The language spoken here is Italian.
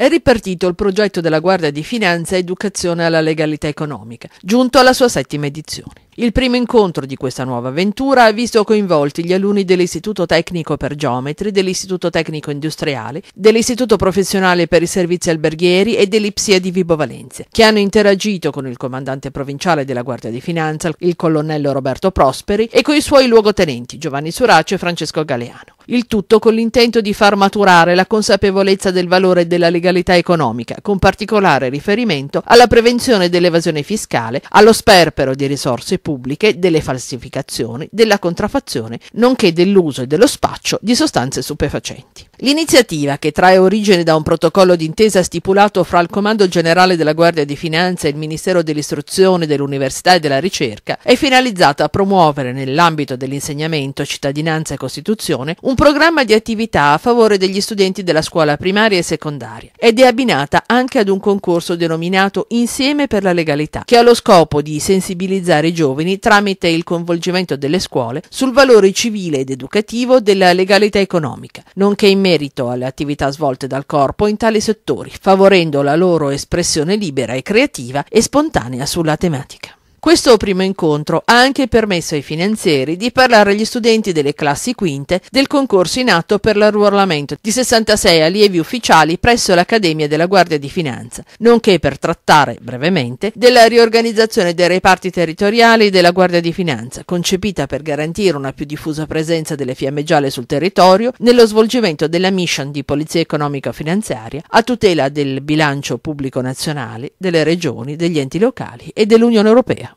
È ripartito il progetto della Guardia di Finanza Educazione alla Legalità Economica, giunto alla sua settima edizione. Il primo incontro di questa nuova avventura ha visto coinvolti gli alunni dell'Istituto Tecnico per Geometri, dell'Istituto Tecnico Industriale, dell'Istituto Professionale per i Servizi Alberghieri e dell'Ipsia di Vibo Valencia, che hanno interagito con il comandante provinciale della Guardia di Finanza, il colonnello Roberto Prosperi, e con i suoi luogotenenti Giovanni Suraccio e Francesco Galeano il tutto con l'intento di far maturare la consapevolezza del valore della legalità economica, con particolare riferimento alla prevenzione dell'evasione fiscale, allo sperpero di risorse pubbliche, delle falsificazioni, della contraffazione, nonché dell'uso e dello spaccio di sostanze stupefacenti. L'iniziativa, che trae origine da un protocollo d'intesa stipulato fra il Comando Generale della Guardia di Finanza e il Ministero dell'Istruzione, dell'Università e della Ricerca, è finalizzata a promuovere nell'ambito dell'insegnamento, cittadinanza e Costituzione un programma di attività a favore degli studenti della scuola primaria e secondaria ed è abbinata anche ad un concorso denominato Insieme per la legalità, che ha lo scopo di sensibilizzare i giovani tramite il coinvolgimento delle scuole sul valore civile ed educativo della legalità economica, nonché in merito alle attività svolte dal corpo in tali settori, favorendo la loro espressione libera e creativa e spontanea sulla tematica. Questo primo incontro ha anche permesso ai finanzieri di parlare agli studenti delle classi quinte del concorso in atto per l'arruolamento di 66 allievi ufficiali presso l'Accademia della Guardia di Finanza, nonché per trattare, brevemente, della riorganizzazione dei reparti territoriali della Guardia di Finanza, concepita per garantire una più diffusa presenza delle fiamme gialle sul territorio nello svolgimento della mission di polizia economico-finanziaria a tutela del bilancio pubblico nazionale, delle regioni, degli enti locali e dell'Unione Europea.